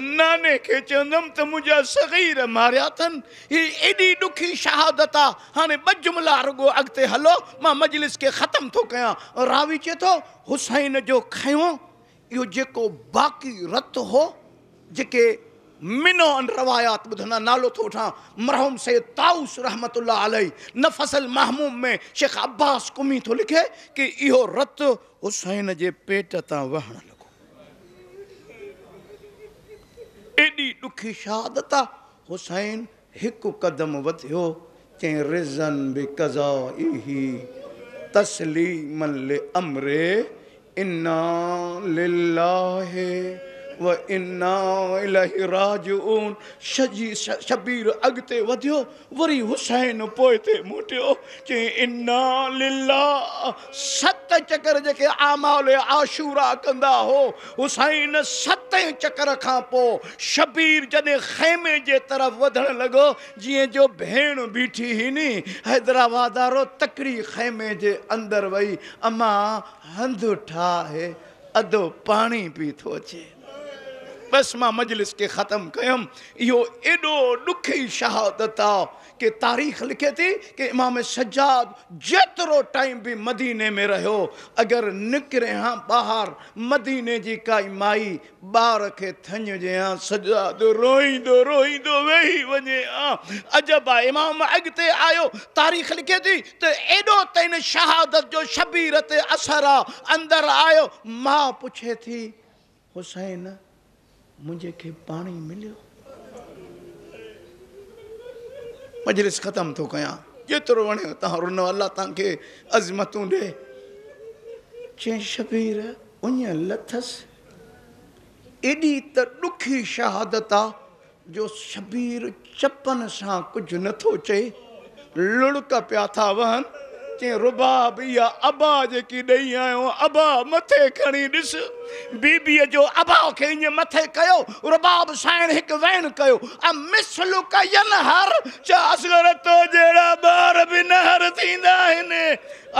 S1: नाने के चवंदमि तो मुंहिंजा सगीर मारिया अथनि हीअ एॾी ॾुखी शहादत आहे हाणे ॿ रुगो अगते हलो मां मजलिस के खत्म तो कयां रावी चए थो हुसैन जो खयों इहो जेको बाक़ी रत हो जेके मिनो अन रवायात ॿुधंदा नालो तो उठा मरहूम से ताउस रहमत अलाई न फसल महमूम में शेख अब्बास कुमी तो लिखे की इहो रत हुसैन के पेट तां वहण एडी दुखी शहादत हुसैन एक क़दम वो चई रिज़न बि कज़ा इही तस्लीम अमरे इना लिलाहे व इनाजून शबीर अॻिते वधियो वरी हुसैन पोइ मोटियो चई इना लीला सत चकर जेके आमाल आशूरा कंदा हो हुसैन सत चकर खां पोइ शबीर जॾहिं खेमे जे तरफ़ वधणु लगो जीअं जो भेण बीठी ही नी हैदराबाद वारो तकड़ी खैमे जे अंदरि वई अमां हंधु ठाहे अधो पाणी पी थो अचे बसमा मजलिस के खत्म कयम यो एडो दुखी शहादत आ के तारीख़ लिखे थी कि इमाम सज्जाद जेतरो टाइम भी मदीने में रहो अगर निकरे हां बाहर मदीने जी काई माई बार के थन जे हां सजाद रोईंदो रोईंदो वेही वञे हा अजब आहे इमाम अगते आयो तारीख़ लिखे थी तो एडो तैन शहादत जो शबीरत ते असर आहे अंदरि आयो मां पूछे थी हुसैन मुझे के पाणी मिलियो मजलिस ख़त्म तो कयां जेतिरो वणियो रुन रुनो अलाह तव्हांखे अज़मतूं ॾे शबीर उञ लथसि एॾी त ॾुखी शहादत आहे जो शबीर चपनि सां कुझु नथो चए लुड़क पिया था वहनि رباب يا ابا جي کي نئي آيو ابا مٿي کني ڏس بيبي جو ابا کي مٿي کيو رباب سائين هڪ وائن ڪيو ا مسلو ڪ ين هر چاسر تو جيڑا بار به نهر ٿيندا آهن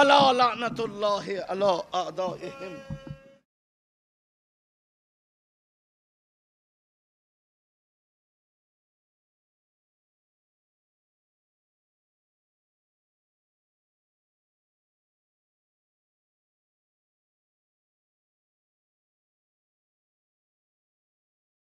S1: الله لعنت